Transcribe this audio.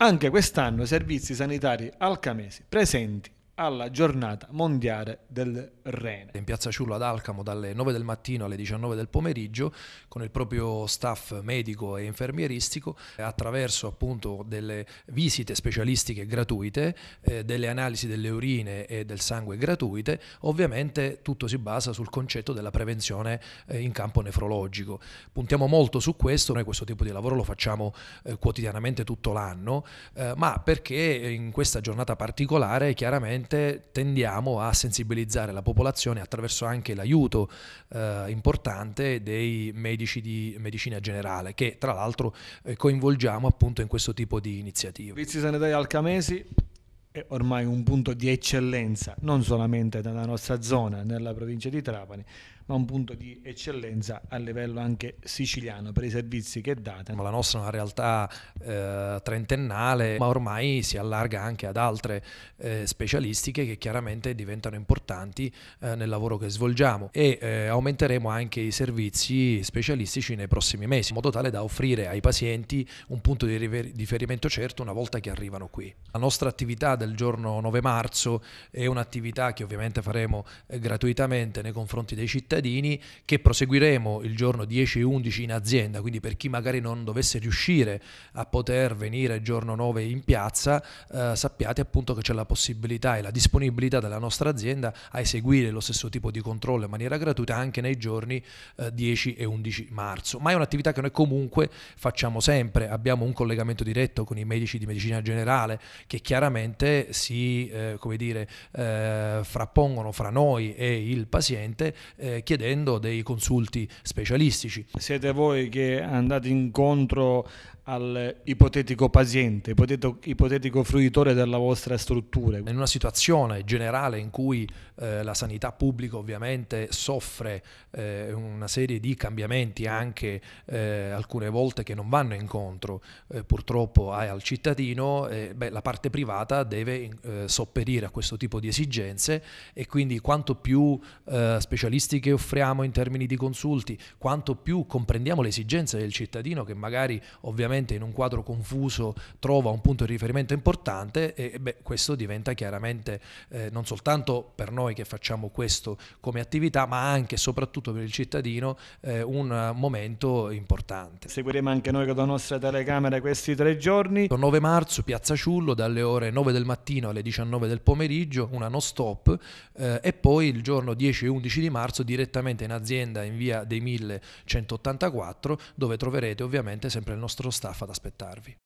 Anche quest'anno i servizi sanitari alcamesi presenti alla giornata mondiale del rene. In piazza Ciullo ad Alcamo dalle 9 del mattino alle 19 del pomeriggio con il proprio staff medico e infermieristico eh, attraverso appunto delle visite specialistiche gratuite, eh, delle analisi delle urine e del sangue gratuite, ovviamente tutto si basa sul concetto della prevenzione eh, in campo nefrologico. Puntiamo molto su questo, noi questo tipo di lavoro lo facciamo eh, quotidianamente tutto l'anno, eh, ma perché in questa giornata particolare chiaramente ovviamente tendiamo a sensibilizzare la popolazione attraverso anche l'aiuto eh, importante dei medici di medicina generale, che tra l'altro eh, coinvolgiamo appunto in questo tipo di iniziative. Vizi sanitari alcamesi è ormai un punto di eccellenza, non solamente nella nostra zona, nella provincia di Trapani, ma un punto di eccellenza a livello anche siciliano per i servizi che date. la nostra è una realtà eh, trentennale, ma ormai si allarga anche ad altre eh, specialistiche che chiaramente diventano importanti eh, nel lavoro che svolgiamo e eh, aumenteremo anche i servizi specialistici nei prossimi mesi, in modo tale da offrire ai pazienti un punto di riferimento certo una volta che arrivano qui. La nostra attività del giorno 9 marzo è un'attività che ovviamente faremo eh, gratuitamente nei confronti dei cittadini cittadini che proseguiremo il giorno 10 e 11 in azienda, quindi per chi magari non dovesse riuscire a poter venire il giorno 9 in piazza, eh, sappiate appunto che c'è la possibilità e la disponibilità della nostra azienda a eseguire lo stesso tipo di controllo in maniera gratuita anche nei giorni eh, 10 e 11 marzo, ma è un'attività che noi comunque facciamo sempre, abbiamo un collegamento diretto con i medici di medicina generale che chiaramente si eh, come dire, eh, frappongono fra noi e il paziente eh, chiedendo dei consulti specialistici. Siete voi che andate incontro al ipotetico paziente, ipotetico, ipotetico, fruitore della vostra struttura. In una situazione generale in cui eh, la sanità pubblica ovviamente soffre eh, una serie di cambiamenti anche eh, alcune volte che non vanno incontro eh, purtroppo eh, al cittadino, eh, beh, la parte privata deve sopperire a questo tipo di esigenze e quindi quanto più specialistiche offriamo in termini di consulti, quanto più comprendiamo le esigenze del cittadino che magari ovviamente in un quadro confuso trova un punto di riferimento importante e beh, questo diventa chiaramente eh, non soltanto per noi che facciamo questo come attività, ma anche e soprattutto per il cittadino eh, un momento importante. Seguiremo anche noi con la nostra telecamera questi tre giorni. 9 marzo, Piazza Ciullo, dalle ore 9 del mattino alle 19 del pomeriggio, una non stop eh, e poi il giorno 10 e 11 di marzo direttamente direttamente in azienda in via dei 1184 dove troverete ovviamente sempre il nostro staff ad aspettarvi.